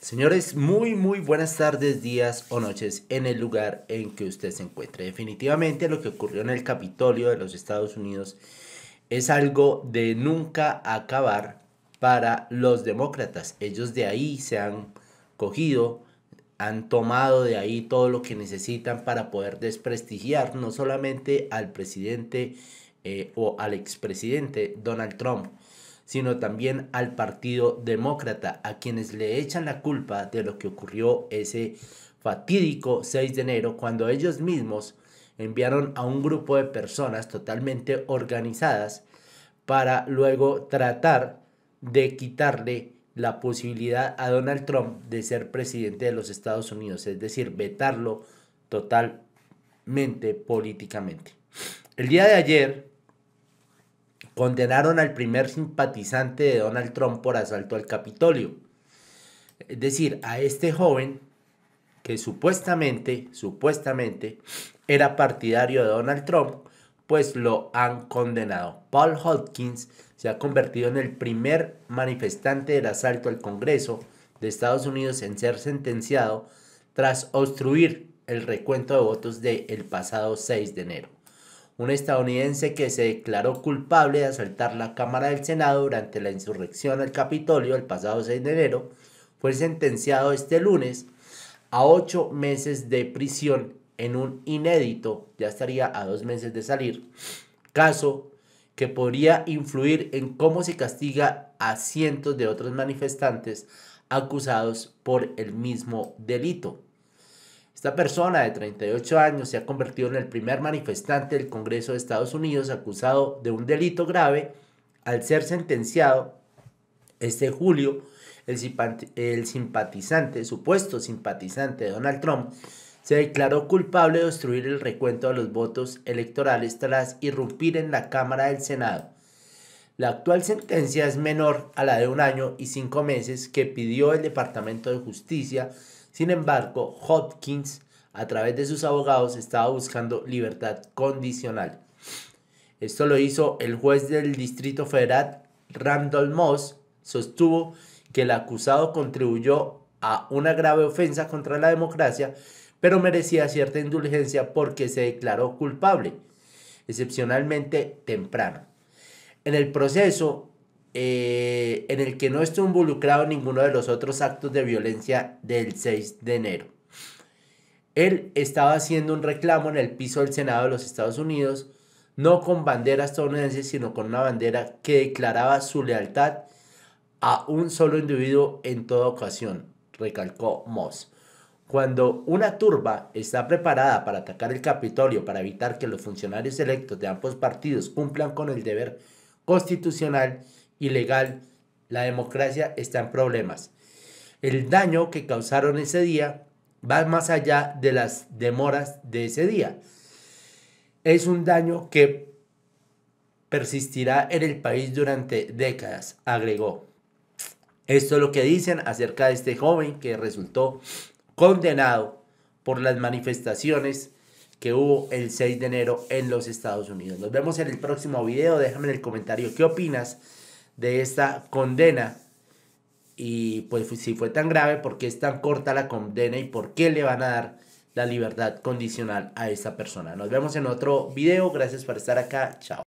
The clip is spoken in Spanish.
Señores, muy muy buenas tardes, días o noches en el lugar en que usted se encuentre. Definitivamente lo que ocurrió en el Capitolio de los Estados Unidos es algo de nunca acabar para los demócratas. Ellos de ahí se han cogido, han tomado de ahí todo lo que necesitan para poder desprestigiar no solamente al presidente eh, o al expresidente Donald Trump, sino también al Partido Demócrata, a quienes le echan la culpa de lo que ocurrió ese fatídico 6 de enero, cuando ellos mismos enviaron a un grupo de personas totalmente organizadas para luego tratar de quitarle la posibilidad a Donald Trump de ser presidente de los Estados Unidos, es decir, vetarlo totalmente políticamente. El día de ayer, condenaron al primer simpatizante de Donald Trump por asalto al Capitolio. Es decir, a este joven que supuestamente, supuestamente era partidario de Donald Trump, pues lo han condenado. Paul Hopkins se ha convertido en el primer manifestante del asalto al Congreso de Estados Unidos en ser sentenciado tras obstruir el recuento de votos del el pasado 6 de enero un estadounidense que se declaró culpable de asaltar la Cámara del Senado durante la insurrección al Capitolio el pasado 6 de enero, fue sentenciado este lunes a ocho meses de prisión en un inédito, ya estaría a dos meses de salir, caso que podría influir en cómo se castiga a cientos de otros manifestantes acusados por el mismo delito. Esta persona de 38 años se ha convertido en el primer manifestante del Congreso de Estados Unidos acusado de un delito grave al ser sentenciado este julio. El, simpatizante, supuesto simpatizante de Donald Trump, se declaró culpable de obstruir el recuento de los votos electorales tras irrumpir en la Cámara del Senado. La actual sentencia es menor a la de un año y cinco meses que pidió el Departamento de Justicia sin embargo, Hopkins, a través de sus abogados, estaba buscando libertad condicional. Esto lo hizo el juez del Distrito Federal, Randall Moss, sostuvo que el acusado contribuyó a una grave ofensa contra la democracia, pero merecía cierta indulgencia porque se declaró culpable, excepcionalmente temprano. En el proceso, eh, en el que no estuvo involucrado ninguno de los otros actos de violencia del 6 de enero. Él estaba haciendo un reclamo en el piso del Senado de los Estados Unidos, no con bandera estadounidense, sino con una bandera que declaraba su lealtad a un solo individuo en toda ocasión, recalcó Moss. Cuando una turba está preparada para atacar el Capitolio para evitar que los funcionarios electos de ambos partidos cumplan con el deber constitucional, ilegal, la democracia está en problemas. El daño que causaron ese día va más allá de las demoras de ese día. Es un daño que persistirá en el país durante décadas, agregó. Esto es lo que dicen acerca de este joven que resultó condenado por las manifestaciones que hubo el 6 de enero en los Estados Unidos. Nos vemos en el próximo video. Déjame en el comentario qué opinas de esta condena. Y pues si fue tan grave, ¿por qué es tan corta la condena y por qué le van a dar la libertad condicional a esta persona? Nos vemos en otro video. Gracias por estar acá. Chao.